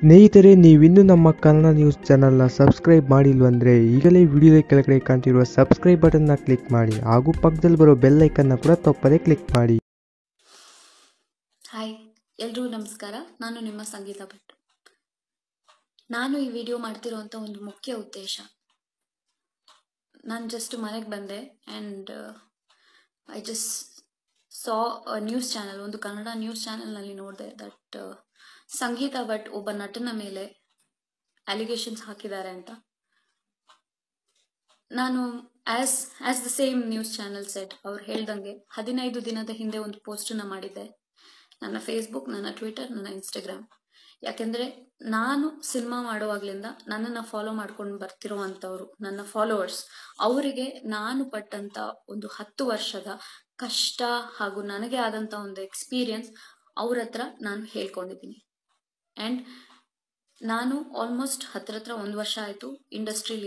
ಸ್ನೇಹಿತರೆ ನೀವಿನ್ನೂ ನಮ್ಮ ಕನ್ನಡ ನ್ಯೂಸ್ ಚಾನಲ್ನ ಸಬ್ಸ್ಕ್ರೈಬ್ ಮಾಡಿಲ್ವಂದ್ರೆ ಈಗಲೇ ವಿಡಿಯೋದ ಕೆಳಗಡೆ ಕಾಣ್ತಿರುವ ಸಬ್ಸ್ಕ್ರೈಬ್ ಬಟನ್ನ ಕ್ಲಿಕ್ ಮಾಡಿ ಹಾಗೂ ಪಕ್ಕದಲ್ಲಿ ಬರೋ ಬೆಲ್ ಐಕನ್ನ ಕೂಡ ತಪ್ಪದೇ ಕ್ಲಿಕ್ ಮಾಡಿ ಹಾಯ್ ಎಲ್ರಿಗೂ ನಮಸ್ಕಾರ ನಾನು ನಿಮ್ಮ ಸಂಗೀತ ಭಟ್ ನಾನು ಈ ವಿಡಿಯೋ ಮಾಡ್ತಿರುವಂತ ಒಂದು ಮುಖ್ಯ ಉದ್ದೇಶ ನಾನು ಜಸ್ಟ್ ಮನೆಗೆ ಬಂದೆ and I just saw news channel ಒಂದು ಕನ್ನಡ ನ್ಯೂಸ್ ಚಾನೆಲ್ ನಲ್ಲಿ ನೋಡಿದೆ ದಟ್ ಸಂಗೀತ ಭಟ್ ಒಬ್ಬ ನಟನ ಮೇಲೆ ಅಲಿಗೇಷನ್ಸ್ ಹಾಕಿದ್ದಾರೆ ಅಂತ ನಾನು as as the same news channel said ಅವ್ರು ಹೇಳ್ದಂಗೆ ಹದಿನೈದು ದಿನದ ಹಿಂದೆ ಒಂದು ಪೋಸ್ಟನ್ನು ಮಾಡಿದ್ದೆ ನನ್ನ ಫೇಸ್ಬುಕ್ ನನ್ನ ಟ್ವಿಟರ್ ನನ್ನ ಇನ್ಸ್ಟಾಗ್ರಾಮ್ ಯಾಕೆಂದರೆ ನಾನು ಸಿನಿಮಾ ಮಾಡುವಾಗ್ಲಿಂದ ನನ್ನನ್ನು ಫಾಲೋ ಮಾಡ್ಕೊಂಡು ಬರ್ತಿರೋವಂಥವ್ರು ನನ್ನ ಫಾಲೋವರ್ಸ್ ಅವರಿಗೆ ನಾನು ಪಟ್ಟಂತ ಒಂದು ಹತ್ತು ವರ್ಷದ ಕಷ್ಟ ಹಾಗೂ ನನಗೆ ಆದಂತ ಒಂದು ಎಕ್ಸ್ಪೀರಿಯನ್ಸ್ ಅವ್ರ ಹತ್ರ ನಾನು ಹೇಳ್ಕೊಂಡಿದ್ದೀನಿ ಅಂಡ್ ನಾನು ಆಲ್ಮೋಸ್ಟ್ ಹತ್ರ ಹತ್ರ ಒಂದು ವರ್ಷ ಆಯಿತು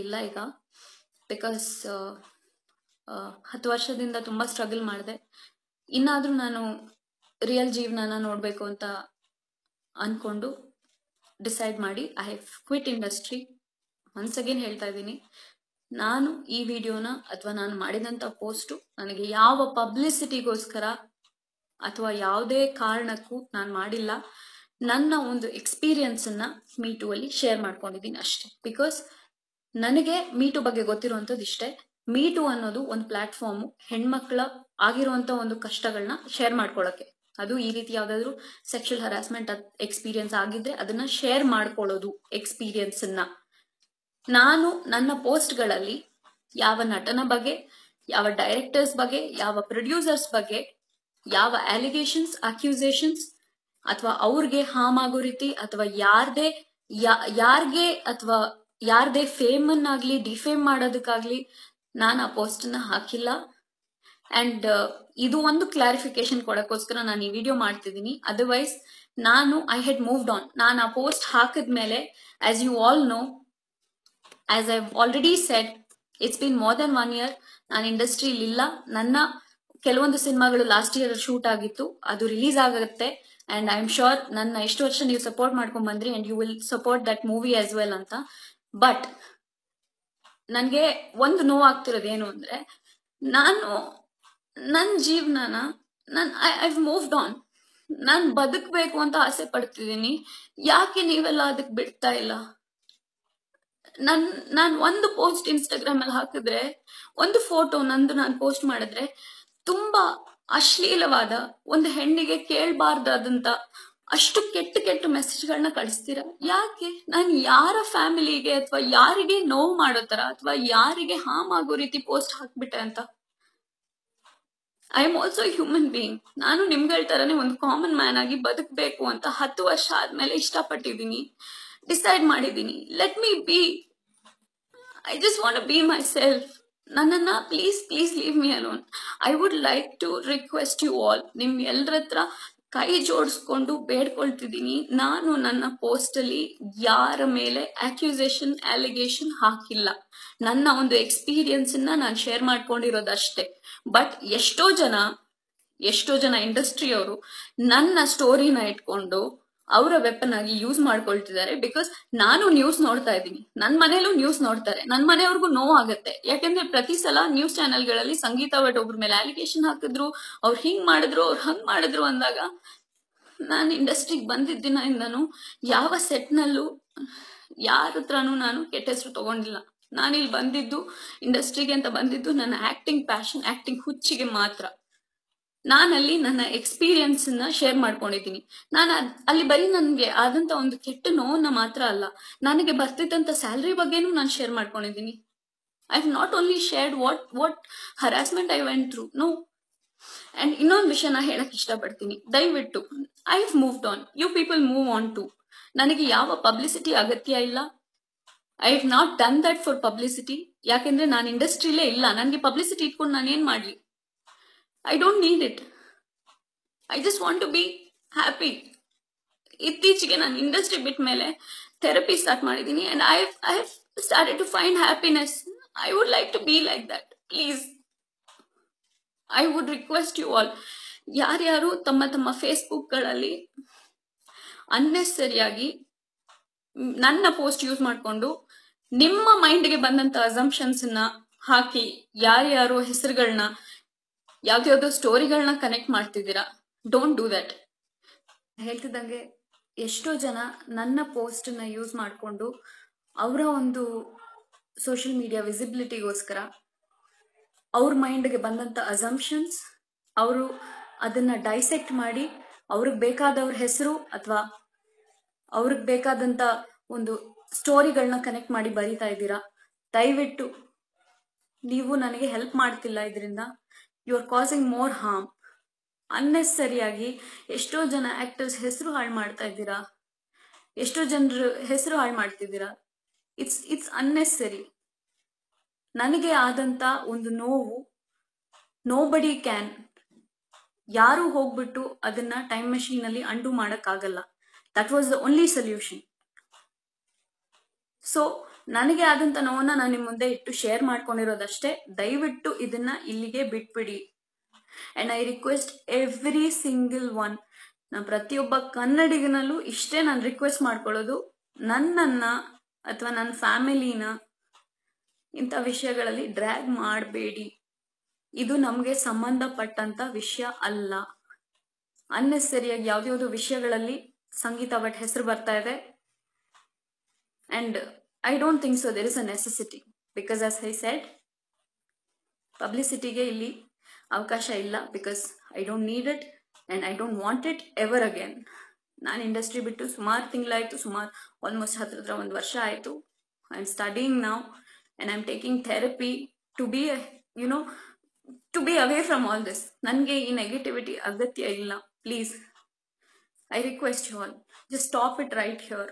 ಇಲ್ಲ ಈಗ ಬಿಕಾಸ್ ಹತ್ತು ವರ್ಷದಿಂದ ತುಂಬ ಸ್ಟ್ರಗಲ್ ಮಾಡಿದೆ ಇನ್ನಾದರೂ ನಾನು ರಿಯಲ್ ಜೀವನನ ನೋಡಬೇಕು ಅಂತ ಅಂದ್ಕೊಂಡು ಡಿಸೈಡ್ ಮಾಡಿ I have quit industry once again ಹೇಳ್ತಾ ಇದ್ದೀನಿ ನಾನು ಈ ವಿಡಿಯೋನ ಅಥವಾ ನಾನು ಮಾಡಿದಂತ ಪೋಸ್ಟು ನನಗೆ ಯಾವ ಪಬ್ಲಿಸಿಟಿಗೋಸ್ಕರ ಅಥವಾ ಯಾವುದೇ ಕಾರಣಕ್ಕೂ ನಾನು ಮಾಡಿಲ್ಲ ನನ್ನ ಒಂದು ಎಕ್ಸ್ಪೀರಿಯನ್ಸನ್ನು ಅಲ್ಲಿ ಶೇರ್ ಮಾಡ್ಕೊಂಡಿದ್ದೀನಿ ಅಷ್ಟೇ ಬಿಕಾಸ್ ನನಗೆ ಮೀಟು ಬಗ್ಗೆ ಗೊತ್ತಿರುವಂತದ್ದು ಇಷ್ಟೇ ಮೀಟು ಅನ್ನೋದು ಒಂದು ಪ್ಲಾಟ್ಫಾರ್ಮು ಹೆಣ್ಮಕ್ಳ ಆಗಿರುವಂಥ ಒಂದು ಕಷ್ಟಗಳನ್ನ ಶೇರ್ ಮಾಡ್ಕೊಳ್ಳೋಕೆ ಅದು ಈ ರೀತಿ ಯಾವ್ದಾದ್ರು ಸೆಕ್ಷುಯಲ್ ಹರಾಸ್ಮೆಂಟ್ ಎಕ್ಸ್ಪೀರಿಯನ್ಸ್ ಆಗಿದ್ರೆ ಅದನ್ನ ಶೇರ್ ಮಾಡ್ಕೊಳ್ಳೋದು ಎಕ್ಸ್ಪೀರಿಯನ್ಸನ್ನ ನಾನು ನನ್ನ ಪೋಸ್ಟ್ಗಳಲ್ಲಿ ಯಾವ ನಟನ ಬಗ್ಗೆ ಯಾವ ಡೈರೆಕ್ಟರ್ಸ್ ಬಗ್ಗೆ ಯಾವ ಪ್ರೊಡ್ಯೂಸರ್ಸ್ ಬಗ್ಗೆ ಯಾವ ಅಲಿಗೇಷನ್ಸ್ ಅಕ್ಯೂಸೇಷನ್ಸ್ ಅಥವಾ ಅವ್ರಿಗೆ ಆಗೋ ರೀತಿ ಅಥವಾ ಯಾರ್ದೇ ಯಾರ್ಗೆ ಅಥವಾ ಯಾರ್ದೇ ಫೇಮ್ ಅನ್ನಾಗ್ಲಿ ಡಿಫೇಮ್ ಮಾಡೋದಕ್ಕಾಗ್ಲಿ ನಾನು ಆ ಪೋಸ್ಟ್ ಹಾಕಿಲ್ಲ ಅಂಡ್ uh, ಇದು ಒಂದು ಕ್ಲಾರಿಫಿಕೇಶನ್ ಕೊಡಕ್ಕೋಸ್ಕರ ನಾನು ಈ ವಿಡಿಯೋ ಮಾಡ್ತಿದ್ದೀನಿ ಅದರ್ವೈಸ್ ನಾನು ಐ ಹೆಡ್ ಮೂವ್ಡ್ ಆನ್ ನಾನು ಆ ಪೋಸ್ಟ್ ಹಾಕಿದ್ಮೇಲೆ as you all know as I already said it's been more than one year ನಾನು ಇಂಡಸ್ಟ್ರಿಲಿ ಇಲ್ಲ ನನ್ನ ಕೆಲವೊಂದು ಸಿನಿಮಾಗಳು ಲಾಸ್ಟ್ ಇಯರ್ ಶೂಟ್ ಆಗಿತ್ತು ಅದು ರಿಲೀಸ್ ಆಗುತ್ತೆ ಅಂಡ್ ಐ ಆಮ್ ಶೋರ್ ನನ್ನ ಎಷ್ಟು ವರ್ಷ ನೀವು ಸಪೋರ್ಟ್ ಮಾಡ್ಕೊಂಡ್ ಬಂದ್ರಿ and you will support that movie as well ಅಂತ ಬಟ್ ನನಗೆ ಒಂದು ನೋವಾಗ್ತಿರೋದು ಏನು ಅಂದ್ರೆ ನಾನು ನನ್ನ ಜೀವನನ ನಾನು ಐ ಐ ಮೂವ್ಡ್ ಆನ್ ನಾನು ಬದುಕಬೇಕು ಅಂತ ಆಸೆ ಪಡ್ತಿದ್ದೀನಿ ಯಾಕೆ ನೀವೆಲ್ಲ ಅದಕ್ಕೆ ಬಿಡ್ತಾ ಇಲ್ಲ ನನ್ ನಾನು ಒಂದು ಪೋಸ್ಟ್ ಇನ್ಸ್ಟಾಗ್ರಾಮ್ ಅಲ್ಲಿ ಹಾಕಿದ್ರೆ ಒಂದು ಫೋಟೋ ನಂದು ನಾನು ಪೋಸ್ಟ್ ಮಾಡಿದ್ರೆ ತುಂಬಾ ಅಶ್ಲೀಲವಾದ ಒಂದು ಹೆಣ್ಣಿಗೆ ಕೇಳಬಾರ್ದಾದಂತ ಅಷ್ಟು ಕೆಟ್ಟ ಕೆಟ್ಟ ಮೆಸೇಜ್ಗಳನ್ನ ಕಳಿಸ್ತೀರಾ ಯಾಕೆ ನಾನ್ ಯಾರ ಫ್ಯಾಮಿಲಿಗೆ ಅಥವಾ ಯಾರಿಗೆ ನೋವು ಮಾಡೋ ತರ ಅಥವಾ ಯಾರಿಗೆ ಹಾಮ್ ಆಗೋ ರೀತಿ ಪೋಸ್ಟ್ ಹಾಕ್ಬಿಟ್ಟೆ ಅಂತ I am also human being ನಾನು ನಿಮ್ಗಳ ತರನೇ ಒಂದು ಕಾಮನ್ ಮ್ಯಾನ್ ಆಗಿ ಬದುಕಬೇಕು ಅಂತ ಹತ್ತು ವರ್ಷ ಆದ್ಮೇಲೆ ಇಷ್ಟಪಟ್ಟಿದೀನಿ ಡಿಸೈಡ್ ಮಾಡಿದ್ದೀನಿ let me be I just want be myself ನನ್ನನ್ನು please please leave me alone I would like to request you all ನಿಮ್ ಎಲ್ಲರ ಹತ್ರ ಕೈ ಜೋಡಿಸ್ಕೊಂಡು ಬೇಡ್ಕೊಳ್ತಿದ್ದೀನಿ ನಾನು ನನ್ನ ಪೋಸ್ಟಲ್ಲಿ ಯಾರ ಮೇಲೆ ಅಕ್ಯೂಸೇಷನ್ ಅಲಿಗೇಷನ್ ಹಾಕಿಲ್ಲ ನನ್ನ ಒಂದು ಎಕ್ಸ್ಪೀರಿಯನ್ಸನ್ನ ನಾನು ಶೇರ್ ಮಾಡ್ಕೊಂಡಿರೋದಷ್ಟೇ ಬಟ್ ಎಷ್ಟೋ ಜನ ಎಷ್ಟೋ ಜನ ಇಂಡಸ್ಟ್ರಿಯವರು ನನ್ನ ಸ್ಟೋರಿನ ಇಟ್ಕೊಂಡು ಅವರ ವೆಪನ್ ಆಗಿ ಯೂಸ್ ಮಾಡ್ಕೊಳ್ತಿದ್ದಾರೆ ಬಿಕಾಸ್ ನಾನು ನ್ಯೂಸ್ ನೋಡ್ತಾ ಇದ್ದೀನಿ ನನ್ನ ಮನೇಲೂ ನ್ಯೂಸ್ ನೋಡ್ತಾರೆ ನನ್ನ ಮನೆಯವ್ರಿಗೂ ಆಗುತ್ತೆ ಯಾಕಂದ್ರೆ ಪ್ರತಿ ಸಲ ನ್ಯೂಸ್ ಚಾನೆಲ್ಗಳಲ್ಲಿ ಸಂಗೀತ ಭಟ್ ಒಬ್ರ ಮೇಲೆ ಅಲಿಗೇಷನ್ ಹಾಕಿದ್ರು ಅವ್ರು ಹಿಂಗ್ ಮಾಡಿದ್ರು ಅವ್ರು ಹಂಗ್ ಮಾಡಿದ್ರು ಅಂದಾಗ ನಾನು ಇಂಡಸ್ಟ್ರಿಗೆ ಬಂದಿದ್ದ ಇಂದನು ಯಾವ ಸೆಟ್ನಲ್ಲೂ ಯಾರ ಹತ್ರನೂ ನಾನು ಕೆಟ್ಟ ಹೆಸರು ತಗೊಂಡಿಲ್ಲ ನಾನಿಲ್ಲಿ ಬಂದಿದ್ದು ಇಂಡಸ್ಟ್ರಿಗೆ ಅಂತ ಬಂದಿದ್ದು ನನ್ನ ಆಕ್ಟಿಂಗ್ ಪ್ಯಾಷನ್ ಆಕ್ಟಿಂಗ್ ಹುಚ್ಚಿಗೆ ಮಾತ್ರ ನಾನಲ್ಲಿ ನನ್ನ ಎಕ್ಸ್ಪೀರಿಯನ್ಸ್ ನ ಶೇರ್ ಮಾಡ್ಕೊಂಡಿದ್ದೀನಿ ನಾನು ಅಲ್ಲಿ ಬರೀ ನನ್ಗೆ ಆದಂತ ಒಂದು ಕೆಟ್ಟ ನೋವನ್ನ ಮಾತ್ರ ಅಲ್ಲ ನನಗೆ ಬರ್ತಿದ್ದಂತ ಸ್ಯಾಲ್ರಿ ಬಗ್ಗೆನೂ ನಾನು ಶೇರ್ ಮಾಡ್ಕೊಂಡಿದ್ದೀನಿ I have not only shared what what harassment I went through no and ಇನ್ನೊಂದು ವಿಷಯ ನಾ ಹೇಳಕ್ ಇಷ್ಟಪಡ್ತೀನಿ ದಯವಿಟ್ಟು I have moved on you people move on to ನನಗೆ ಯಾವ ಪಬ್ಲಿಸಿಟಿ ಅಗತ್ಯ ಇಲ್ಲ I have not done that for publicity ಯಾಕೆಂದ್ರೆ ನಾನು ಇಂಡಸ್ಟ್ರಿಲೇ ಇಲ್ಲ ನನಗೆ ಪಬ್ಲಿಸಿಟಿ ಇಟ್ಕೊಂಡು ನಾನು ಏನ್ ಮಾಡ್ಲಿ I don't need it I just want to be happy ಇತ್ತೀಚೆಗೆ ನಾನು ಇಂಡಸ್ಟ್ರಿ ಬಿಟ್ಟ ಮೇಲೆ ಥೆರಪಿ ಸ್ಟಾರ್ಟ್ ಮಾಡಿದ್ದೀನಿ and I I have started to find happiness I would like to be like that please I would request you all ಯಾರ್ಯಾರು ತಮ್ಮ ತಮ್ಮ ಫೇಸ್ಬುಕ್ಗಳಲ್ಲಿ ಅನ್ನೆಸರಿಯಾಗಿ ನನ್ನ post use ಮಾಡಿಕೊಂಡು ನಿಮ್ಮ ಮೈಂಡ್ಗೆ ಬಂದಂತ ಅಸಂಪ್ಷನ್ಸ್ ಹಾಕಿ ಯಾರ್ಯಾರು ಹೆಸರುಗಳನ್ನ ಯಾವ್ದ್ಯಾವ್ದೋ ಸ್ಟೋರಿಗಳನ್ನ ಕನೆಕ್ಟ್ ಮಾಡ್ತಿದ್ದೀರಾ ಡೋಂಟ್ ಡೂ ದಟ್ ಹೇಳ್ತಿದ್ದಂಗೆ ಎಷ್ಟೋ ಜನ ನನ್ನ ಪೋಸ್ಟನ್ನ ಯೂಸ್ ಮಾಡಿಕೊಂಡು ಅವರ ಒಂದು ಸೋಷಿಯಲ್ ಮೀಡಿಯಾ ವಿಸಿಬಿಲಿಟಿಗೋಸ್ಕರ ಅವ್ರ ಮೈಂಡ್ಗೆ ಬಂದಂಥ ಅಸಂಪ್ಷನ್ಸ್ ಅವರು ಅದನ್ನ ಡೈಸೆಕ್ಟ್ ಮಾಡಿ ಅವ್ರಿಗೆ ಬೇಕಾದವ್ರ ಹೆಸರು ಅಥವಾ ಅವ್ರಿಗೆ ಬೇಕಾದಂಥ ಒಂದು ಸ್ಟೋರಿಗಳನ್ನ ಕನೆಕ್ಟ್ ಮಾಡಿ ಬರೀತಾ ಇದ್ದೀರಾ ದಯವಿಟ್ಟು ನೀವು ನನಗೆ ಹೆಲ್ಪ್ ಮಾಡ್ತಿಲ್ಲ ಇದರಿಂದ you are causing more harm ಅನ್ನೆಸರಿಯಾಗಿ ಎಷ್ಟೋ ಜನ ಆಕ್ಟರ್ಸ್ ಹೆಸರು ಹಾಳು ಮಾಡ್ತಾ ಇದ್ದೀರಾ ಎಷ್ಟೋ ಜನರು ಹೆಸರು ಹಾಳು ಮಾಡ್ತಿದ್ದೀರಾ ಇಟ್ಸ್ ಇಟ್ಸ್ ಅನ್ನೆಸರಿ ನನಗೆ ಆದಂತ ಒಂದು ನೋವು ಬಡಿ ಕ್ಯಾನ್ ಯಾರು ಹೋಗ್ಬಿಟ್ಟು ಅದನ್ನ ಟೈಮ್ ಅಲ್ಲಿ ಅಂಡು ಮಾಡೋಕ್ಕಾಗಲ್ಲ that was the only solution so ನನಗೆ ಆದಂತ ನೋವನ್ನ ನಾನು ನಿಮ್ಮ ಮುಂದೆ ಇಟ್ಟು ಶೇರ್ ಮಾಡ್ಕೊಂಡಿರೋದಷ್ಟೇ ದಯವಿಟ್ಟು ಇದನ್ನ ಇಲ್ಲಿಗೆ ಬಿಟ್ಬಿಡಿ and I request every single one ನಾನು ಪ್ರತಿಯೊಬ್ಬ ಕನ್ನಡಿಗನಲ್ಲೂ ಇಷ್ಟೇ ನಾನು ರಿಕ್ವೆಸ್ಟ್ ಮಾಡ್ಕೊಳ್ಳೋದು ನನ್ನನ್ನ ಅಥವಾ ನನ್ನ ಫ್ಯಾಮಿಲಿನ ಇಂಥ ವಿಷಯಗಳಲ್ಲಿ ಡ್ರ್ಯಾಗ್ ಮಾಡಬೇಡಿ ಇದು ನಮಗೆ ಸಂಬಂಧಪಟ್ಟಂತ ವಿಷಯ ಅಲ್ಲ ಅನ್ನೆಸರಿಯಾಗಿ ಯಾವ್ದಾವುದು ವಿಷಯಗಳಲ್ಲಿ ಸಂಗೀತ ಭಟ್ ಹೆಸರು ಬರ್ತಾ ಇದೆ and I don't think so there is a necessity because as I said ಪಬ್ಲಿಸಿಟಿಗೆ ಇಲ್ಲಿ ಅವಕಾಶ ಇಲ್ಲ because I don't need it and I don't want it ever again ನಾನು ಇಂಡಸ್ಟ್ರಿ ಬಿಟ್ಟು ಸುಮಾರು ತಿಂಗಳಾಯಿತು ಸುಮಾರು ಆಲ್ಮೋಸ್ಟ್ ಹತ್ತಿರ ಒಂದು ವರ್ಷ ಆಯಿತು ಐ ಆಮ್ ಸ್ಟಡಿಂಗ್ ನಾವು and I am taking therapy to be you know to be away from all this ನನಗೆ ಈ ನೆಗೆಟಿವಿಟಿ ಅಗತ್ಯ ಇಲ್ಲ please I request you all just stop it right here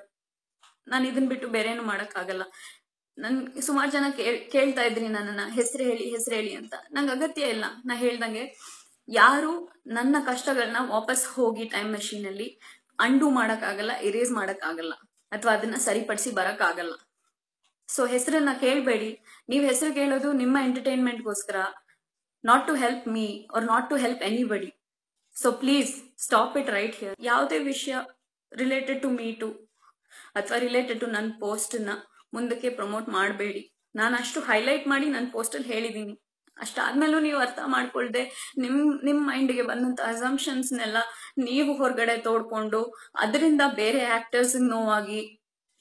ನಾನು ಇದನ್ನ ಬಿಟ್ಟು ಬೇರೇನು ಮಾಡೋಕ್ಕಾಗಲ್ಲ ನನ್ ಸುಮಾರು ಜನ ಕೇಳ್ತಾ ಇದ್ರಿ ನನ್ನನ್ನ ಹೆಸರು ಹೇಳಿ ಹೆಸರು ಹೇಳಿ ಅಂತ ನಂಗೆ ಅಗತ್ಯ ಇಲ್ಲ ನಾ ಹೇಳ್ದಂಗೆ ಯಾರು ನನ್ನ ಕಷ್ಟಗಳನ್ನ ವಾಪಸ್ ಹೋಗಿ ಟೈಮ್ ಮೆಷಿನ್ ಅಲ್ಲಿ ಅಂಡು ಮಾಡೋಕ್ಕಾಗಲ್ಲ ಇರೇಸ್ ಮಾಡೋಕ್ಕಾಗಲ್ಲ ಅಥವಾ ಅದನ್ನ ಸರಿಪಡಿಸಿ ಆಗಲ್ಲ ಸೊ ಹೆಸರನ್ನ ಕೇಳಬೇಡಿ ನೀವು ಹೆಸರು ಕೇಳೋದು ನಿಮ್ಮ ಎಂಟರ್ಟೈನ್ಮೆಂಟ್ ಗೋಸ್ಕರ not to help me or not to help anybody so please stop it right here ಯಾವುದೇ ವಿಷಯ ರಿಲೇಟೆಡ್ ಟು ಮೀ ಟು ಅಥವಾ ರಿಲೇಟೆಡ್ ಟು ನನ್ನ ನ ಮುಂದಕ್ಕೆ ಪ್ರಮೋಟ್ ಮಾಡಬೇಡಿ ನಾನು ಅಷ್ಟು ಹೈಲೈಟ್ ಮಾಡಿ ನನ್ನ ಪೋಸ್ಟಲ್ಲಿ ಹೇಳಿದ್ದೀನಿ ಅಷ್ಟಾದ್ಮೇಲೂ ನೀವು ಅರ್ಥ ಮಾಡ್ಕೊಳ್ದೆ ನಿಮ್ ನಿಮ್ ಗೆ ಬಂದಂತ ಅಸಂಪ್ಷನ್ಸ್ನೆಲ್ಲ ನೀವು ಹೊರಗಡೆ ತೋಡ್ಕೊಂಡು ಅದರಿಂದ ಬೇರೆ ಆಕ್ಟರ್ಸ್ ನೋವಾಗಿ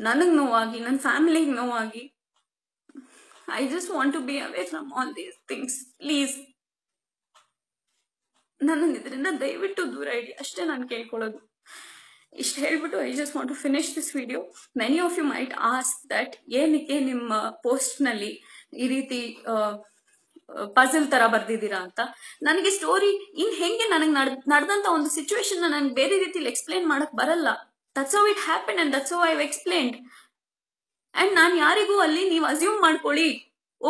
ನನಗ್ ನೋವಾಗಿ ನನ್ನ ಫ್ಯಾಮಿಲಿಗೆ ನೋವಾಗಿ I just want to be away from all these things please ನನ್ನ ಇದರಿಂದ ದಯವಿಟ್ಟು ದೂರ ಇಡಿ ಅಷ್ಟೇ ನಾನು ಕೇಳ್ಕೊಳ್ಳೋದು ಇಷ್ಟು ಹೇಳ್ಬಿಟ್ಟು I just want to finish this video many of you might ask that ಏನಕ್ಕೆ ನಿಮ್ಮ ಪೋಸ್ಟ್ನಲ್ಲಿ ಈ ರೀತಿ ಪಜಲ್ ತರ ಬರ್ದಿದ್ದೀರಾ ಅಂತ ನನಗೆ ಸ್ಟೋರಿ ಇನ್ ಹೆಂಗೆ ನನಗೆ ನಡೆದಂತ ಒಂದು ಸಿಚುವೇಶನ್ ನನಗೆ ಬೇರೆ ರೀತಿಲಿ ಎಕ್ಸ್ಪ್ಲೇನ್ ಮಾಡಕ್ ಬರಲ್ಲ that's how it happen and that's how I explained and ನಾನು ಯಾರಿಗೂ ಅಲ್ಲಿ ನೀವು ಅಸ್ಯೂಮ್ ಮಾಡ್ಕೊಳ್ಳಿ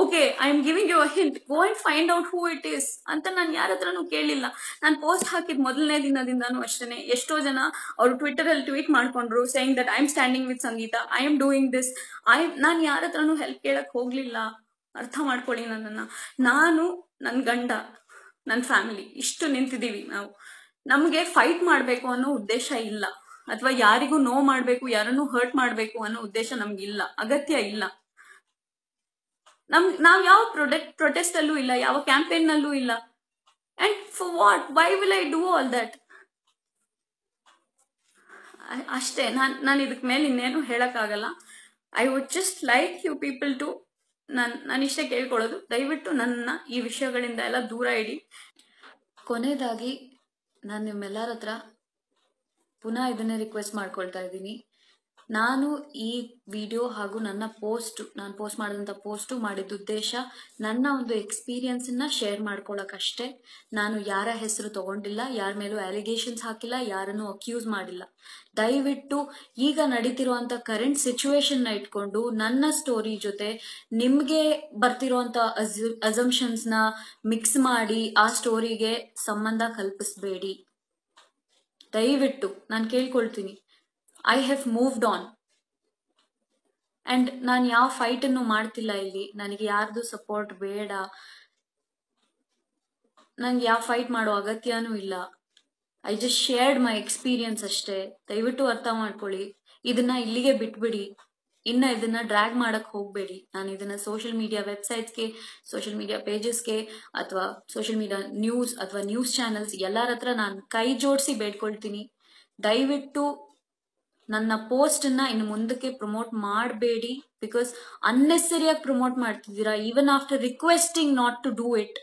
okay I am giving you hint go and find out who it is ಅಂತ ನಾನು ಯಾರ ಹತ್ರನು ಕೇಳಿಲ್ಲ ನಾನು ಪೋಸ್ಟ್ ಹಾಕಿದ ಮೊದಲನೇ ದಿನದಿಂದನೂ ಅಷ್ಟೇ ಎಷ್ಟೋ ಜನ ಅವರು ಟ್ವಿಟರ್ ಅಲ್ಲಿ ಟ್ವೀಟ್ ಮಾಡ್ಕೊಂಡ್ರು saying that I am standing with Sangeetha I am doing this I ನಾನು ಯಾರ ಹತ್ರನೂ ಹೆಲ್ಪ್ ಕೇಳಕ್ ಹೋಗ್ಲಿಲ್ಲ ಅರ್ಥ ಮಾಡ್ಕೊಳ್ಳಿ ನನ್ನನ್ನ ನಾನು ನನ್ನ ಗಂಡ ನನ್ನ ಫ್ಯಾಮಿಲಿ ಇಷ್ಟು ನಿಂತಿದ್ದೀವಿ ನಾವು ನಮಗೆ ಫೈಟ್ ಮಾಡಬೇಕು ಅನ್ನೋ ಉದ್ದೇಶ ಇಲ್ಲ ಅಥವಾ ಯಾರಿಗೂ ನೋ ಮಾಡಬೇಕು ಯಾರನ್ನು ಹರ್ಟ್ ಮಾಡಬೇಕು ಅನ್ನೋ ಉದ್ದೇಶ ಇಲ್ಲ ಅಗತ್ಯ ಇಲ್ಲ ನಮ್ ನಾವ್ ಯಾವ ಪ್ರೊಟೆಕ್ಟ್ ಪ್ರೊಟೆಸ್ಟ್ ಅಲ್ಲೂ ಇಲ್ಲ ಯಾವ ಕ್ಯಾಂಪೇನ್ ನಲ್ಲೂ ಇಲ್ಲ and for what why will I do all that ಅಷ್ಟೇ ನಾನು ನಾನು ಇದಕ್ಕೆ ಮೇಲೆ ಇನ್ನೇನು ಹೇಳೋಕ್ಕಾಗಲ್ಲ I would just like you people to ನಾನು ನಾನು ಇಷ್ಟೇ ಕೇಳ್ಕೊಳ್ಳೋದು ದಯವಿಟ್ಟು ನನ್ನ ಈ ವಿಷಯಗಳಿಂದ ಎಲ್ಲ ದೂರ ಇಡಿ ಕೊನೆಯದಾಗಿ ನಾನು ನಿಮ್ಮೆಲ್ಲರ ಹತ್ರ ಪುನಃ ಇದನ್ನೇ ರಿಕ್ವೆಸ್ಟ್ ಮಾಡ್ಕೊಳ್ತಾ ಇದ್ದೀನಿ ನಾನು ಈ ವಿಡಿಯೋ ಹಾಗೂ ನನ್ನ ಪೋಸ್ಟ್ ನಾನು ಪೋಸ್ಟ್ ಮಾಡಿದಂಥ ಪೋಸ್ಟು ಮಾಡಿದ ಉದ್ದೇಶ ನನ್ನ ಒಂದು ಎಕ್ಸ್ಪೀರಿಯನ್ಸನ್ನು ಶೇರ್ ಮಾಡ್ಕೊಳ್ಳೋಕ್ಕಷ್ಟೇ ನಾನು ಯಾರ ಹೆಸರು ತಗೊಂಡಿಲ್ಲ ಯಾರ ಮೇಲೂ ಅಲಿಗೇಷನ್ಸ್ ಹಾಕಿಲ್ಲ ಯಾರನ್ನು ಅಕ್ಯೂಸ್ ಮಾಡಿಲ್ಲ ದಯವಿಟ್ಟು ಈಗ ನಡೀತಿರುವಂಥ ಕರೆಂಟ್ ಸಿಚುವೇಶನ್ನ ಇಟ್ಕೊಂಡು ನನ್ನ ಸ್ಟೋರಿ ಜೊತೆ ನಿಮಗೆ ಬರ್ತಿರುವಂಥ ಅಜ್ ನ ಮಿಕ್ಸ್ ಮಾಡಿ ಆ ಸ್ಟೋರಿಗೆ ಸಂಬಂಧ ಕಲ್ಪಿಸಬೇಡಿ ದಯವಿಟ್ಟು ನಾನು ಕೇಳ್ಕೊಳ್ತೀನಿ I have moved on and ನಾನು ಯಾವ ಫೈಟನ್ನು ಮಾಡ್ತಿಲ್ಲ ಇಲ್ಲಿ ನನಗೆ ಯಾರ್ದು ಸಪೋರ್ಟ್ ಬೇಡ ನಂಗೆ ಯಾವ ಫೈಟ್ ಮಾಡೋ ಅಗತ್ಯನೂ ಇಲ್ಲ I just shared my experience ಅಷ್ಟೇ ದಯವಿಟ್ಟು ಅರ್ಥ ಮಾಡ್ಕೊಳ್ಳಿ ಇದನ್ನ ಇಲ್ಲಿಗೆ ಬಿಟ್ಬಿಡಿ ಇನ್ನ ಇದನ್ನ ಡ್ರ್ಯಾಗ್ ಮಾಡಕ್ ಹೋಗ್ಬೇಡಿ ನಾನು ಇದನ್ನ ಸೋಷಿಯಲ್ ಮೀಡಿಯಾ ವೆಬ್ಸೈಟ್ಸ್ಗೆ ಸೋಷಿಯಲ್ ಮೀಡಿಯಾ ಪೇಜಸ್ಗೆ ಅಥವಾ ಸೋಷಿಯಲ್ ಮೀಡಿಯಾ ನ್ಯೂಸ್ ಅಥವಾ ನ್ಯೂಸ್ ಚಾನೆಲ್ಸ್ ಎಲ್ಲರ ಹತ್ರ ನಾನು ಕೈ ಜೋಡಿಸಿ ಬೇಡ್ಕೊಳ್ತೀನಿ ದಯವಿಟ್ಟು ನನ್ನ ಪೋಸ್ಟ್ ಅನ್ನ ಇನ್ನು ಮುಂದಕ್ಕೆ ಪ್ರಮೋಟ್ ಮಾಡಬೇಡಿ ಬಿಕಾಸ್ ಅನ್ನೆಸರಿಯಾಗಿ ಪ್ರಮೋಟ್ ಮಾಡ್ತಿದ್ದೀರಾ even after requesting not to do it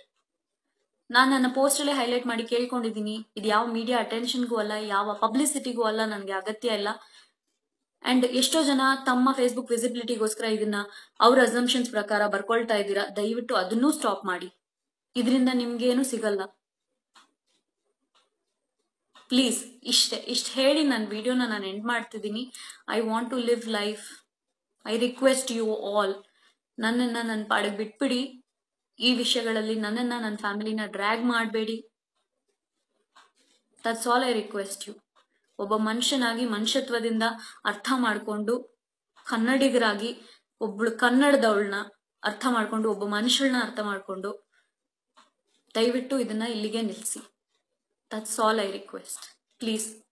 ನಾನು ನನ್ನ ಪೋಸ್ಟ್ ಅಲ್ಲಿ ಹೈಲೈಟ್ ಮಾಡಿ ಕೇಳ್ಕೊಂಡಿದ್ದೀನಿ ಇದು ಯಾವ ಮೀಡಿಯಾ ಅಟೆನ್ಷನ್ಗೂ ಅಲ್ಲ ಯಾವ ಪಬ್ಲಿಸಿಟಿಗೂ ಅಲ್ಲ ನನಗೆ ಅಗತ್ಯ ಇಲ್ಲ ಅಂಡ್ ಎಷ್ಟೋ ಜನ ತಮ್ಮ ಫೇಸ್ಬುಕ್ ವಿಸಿಬಿಲಿಟಿಗೋಸ್ಕರ ಇದನ್ನ ಅವ್ರ ಅಸಂಪ್ಷನ್ಸ್ ಪ್ರಕಾರ ಬರ್ಕೊಳ್ತಾ ಇದ್ದೀರಾ ದಯವಿಟ್ಟು ಅದನ್ನೂ ಸ್ಟಾಪ್ ಮಾಡಿ ಇದರಿಂದ ನಿಮ್ಗೇನು ಸಿಗಲ್ಲ ಪ್ಲೀಸ್ ಇಷ್ಟೇ ಇಷ್ಟು ಹೇಳಿ ನನ್ನ ವಿಡಿಯೋನ ನಾನು ಎಂಡ್ ಮಾಡ್ತಿದ್ದೀನಿ I want to live life I request you all ನನ್ನನ್ನು ನನ್ನ ಪಾಡಿಗೆ ಬಿಟ್ಬಿಡಿ ಈ ವಿಷಯಗಳಲ್ಲಿ ನನ್ನನ್ನು ನನ್ನ ಫ್ಯಾಮಿಲಿನ ಡ್ರ್ಯಾಗ್ ಮಾಡಬೇಡಿ that's all I request you ಒಬ್ಬ ಮನುಷ್ಯನಾಗಿ ಮನುಷ್ಯತ್ವದಿಂದ ಅರ್ಥ ಮಾಡಿಕೊಂಡು ಕನ್ನಡಿಗರಾಗಿ ಒಬ್ಬಳು ಕನ್ನಡದವಳನ್ನ ಅರ್ಥ ಮಾಡಿಕೊಂಡು ಒಬ್ಬ ಮನುಷ್ಯನ ಅರ್ಥ ಮಾಡಿಕೊಂಡು ದಯವಿಟ್ಟು ಇದನ್ನ ಇಲ್ಲಿಗೆ ನಿಲ್ಲಿಸಿ That's all I request. Please